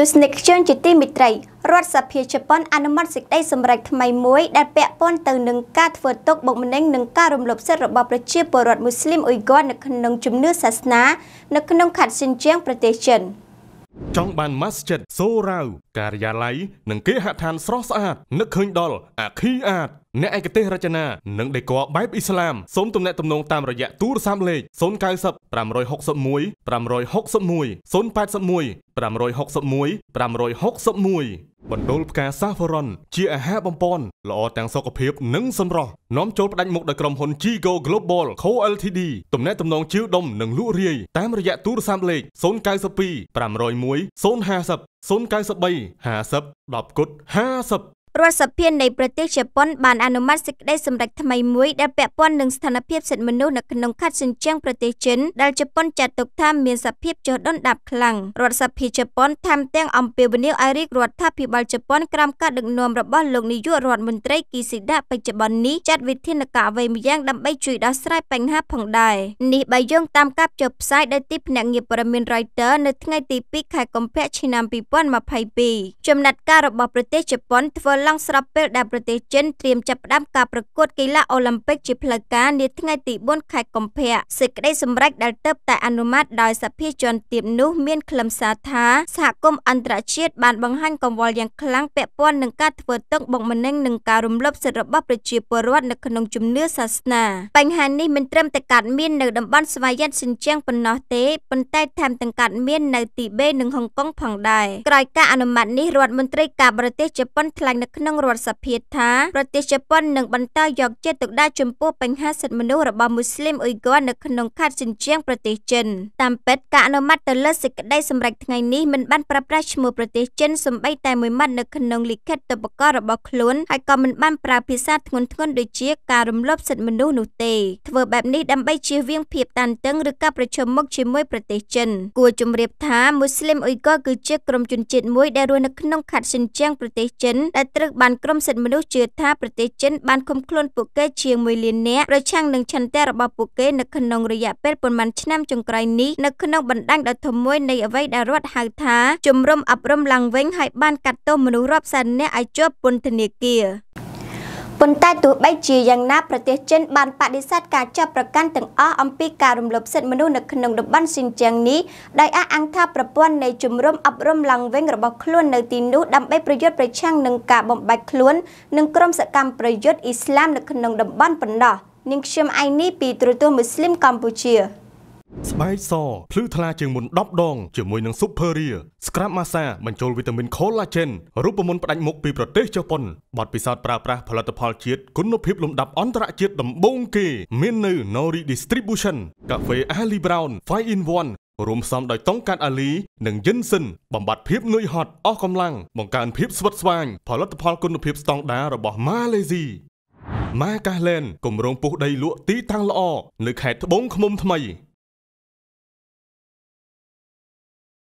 ទស្សនិកជនជាទីមេត្រីរដ្ឋសភាជប៉ុនអនុម័តសេចក្តីសម្រេចថ្មីមួយដែលពាក់ព័ន្ធទៅនឹងការធ្វើទុកបុកម្នេញនិងការរំលោភសិទ្ធិរបស់ប្រជាពលរដ្ឋមូស្លីមអ៊ុយហ្គ័រនៅក្នុងជំនឿសាសនានៅក្នុងខេត្តស៊ីនជៀងប្រទេសចិន។ចង់បាន Masjid សូរាវការិយាល័យនិងគេហដ្ឋានស្រស់ស្អាតនឹកឃើញដល់អាខីអាតអ្នកឯកទេសរចនានិងដេក័របែបអ៊ីស្លាមសូមទំនាក់ទំនងតាមរយៈទូរស័ព្ទលេខ090 561 561 081 561 561បណ្ដូលផ្កាសាហ្វរ៉ុនជាអាហារបំពន់ល្អទាំងសុខភាពនិងសម្រស់នាំចូលផ្ដាច់មុខដោយក្រុមហ៊ុន Gigo Global Co Ltd ទំនាក់ទំនងជាវដុំនិងលក់រាយតាមរយៈទូរស័ព្ទលេខ092 501 050 093 50 10គុត50រដ្ឋសភានៃប្រទេសជប៉ុនបានអនុម័តសេចក្តីសម្រេចថ្មីមួយដែលពាក់ព័ន្ធនឹងស្ថានភាពសិទ្ធិមនុស្សនៅក្នុងខេត្តសិនជៀងប្រទេសចិនដែលជប៉ុនចាត់ទុកថាមានសភាពចុះដុនដាប់ខ្លាំងរដ្ឋសភាជប៉ុនថែមទាំងអំពាវនាវឲ្យរាជរដ្ឋាភិបាលជប៉ុនក្រោមការដឹកនាំរបស់លោកនាយករដ្ឋមន្ត្រីគីស៊ីដាបច្ចុប្បន្ននេះចាត់វិធានការអ្វីម្យ៉ាងដើម្បីជួយដោះស្រាយបញ្ហាផងដែរនេះបើយោងតាមការចុះផ្សាយដោយទីភ្នាក់ងារព័ត៌មាន Reuters នៅថ្ងៃទី2ខែកុម្ភៈឆ្នាំ2022ចំណាត់ការរបស់ប្រទេសជប៉ុនធ្វើឡុងស្របពេលដែលប្រទេសចិនត្រៀមចាប់ផ្ដើមការប្រកួតកីឡាអូឡ িম্প ពិកជាផ្លូវការនាថ្ងៃទី4ខែកុម្ភៈសេចក្តីសម្រេចដែលទៅ តែអនុម័តដោយសភាជាន់ទាបនោះមានខ្លឹមសារថាសហគមន៍អន្តរជាតិបានបង្ហាញកង្វល់យ៉ាងខ្លាំងពាក់ព័ន្ធនឹងការធ្វើទឹកបុកម្នេញនិងការរំលោភសិទ្ធិរបស់ប្រជាពលរដ្ឋនៅក្នុងជំនឿសាសនាបញ្ហានេះមិនត្រឹមតែកើតមាននៅតំបន់ស្វាយ័តសិនជៀងប៉ុណ្ណោះទេប៉ុន្តែថែមទាំងកើតមាននៅទីបេនិងហុងកុង ផងដែរក្រោយការអនុម័តនេះរដ្ឋមន្ត្រីការបរទេសជប៉ុនថ្លែងនៅក្នុងរដ្ឋសភាថាប្រទេសជប៉ុននឹងបន្តយកចិត្តទុកដាក់ចំពោះបញ្ហាសិទ្ធិមនុស្សរបស់មូស្លីមអ៊ុយហ្គរនៅក្នុងខេត្តជិនជៀងប្រទេសចិនតាមពិតការអនុម័តទៅលើសេចក្តីសម្រេចថ្ងៃនេះមិនបានប្រើប្រាស់ឈ្មោះប្រទេសចិនសម្បីតែមួយម៉ាត់នៅក្នុងលិខិតតុបកោរបស់ខ្លួនហើយក៏មិនបានប្រើភាសាធ្ងន់ធ្ងរដូចជាការរំលោភសិទ្ធិមនុស្សនោះទេធ្វើបែបនេះដើម្បីជៀសវាងភាពតានតឹងឬការប្រឈមមុខជាមួយប្រទេសចិនគួរជំរាបថាមូស្លីមអ៊ុយហ្គរគឺជាក្រុមជនជាតិមួយដែលរស់នៅក្នុងខេត្តជិនជៀងប្រទេសចិនដែលត្រូវបានក្រុមសិទ្ធិមនុស្សជឿថាប្រទេសចិនបានឃុំឃ្លុនពួកគេជាង1លាននាក់ប្រឆាំងនឹងឆន្ទៈរបស់ពួកគេនៅក្នុងរយៈពេលប៉ុន្មានឆ្នាំចុងក្រោយនេះនៅក្នុងបណ្ដាញដ៏ធំមួយនៃអ្វីដែលរដ្ឋហៅថាជំរំអប់រំឡើងវិញហើយបានកាត់ទោសមនុស្សរាប់សែននាក់ឲ្យជាប់ពន្ធនាគារ។ប៉ុន្តែទោះបីជាយ៉ាងណាប្រទេសចិនបានបដិសេធការចាប់ប្រកាន់ទាំងអស់អំពីការរំលោភសិទ្ធិមនុស្សនៅក្នុងតំបន់ស៊ីនជៀងនេះដោយអះអាងថាប្រព័ន្ធនៃជំរំអប់រំឡើងវិញរបស់ខ្លួននៅទីនោះដើម្បីប្រយុទ្ធប្រឆាំងនឹងការបំបាច់ខ្លួននិងក្រុមសកម្មប្រយុទ្ធអ៊ីស្លាមនៅក្នុងតំបន់ប៉ុណ្ណោះនាងខ្ញុំឯនេះពីទ្រទស្សន៍មូស្លីមកម្ពុជាស្បែកសភ្លឺថ្លាជាងមុន10ដងជាមួយនឹង Superia Scrap Massa បញ្ចូលវីតាមីន Collagen រូបមន្តផ្ដាច់មុខពីប្រទេសជប៉ុនបទពិសោធន៍ប្រើប្រាស់ផលិតផលជាតិគុណភាពលំដាប់អន្តរជាតិដំបូងគេមាននៅ Nori Distribution កាហ្វេ Ali Brown 5 in 1រួមផ្សំដោយតុងកាត់អាលីនិងយិនសិនបំបត្តិភាពនឿយហត់អស់កម្លាំងបង្កើនភាពស្វិតស្វាញផលិតផលគុណភាពស្តង់ដាររបស់ម៉ាឡេស៊ីម៉ាកាសឡែនគម្រោងពុះដីលក់ទីតាំងល្អនៅ ខេត្តត្បូងឃ្មុំថ្មី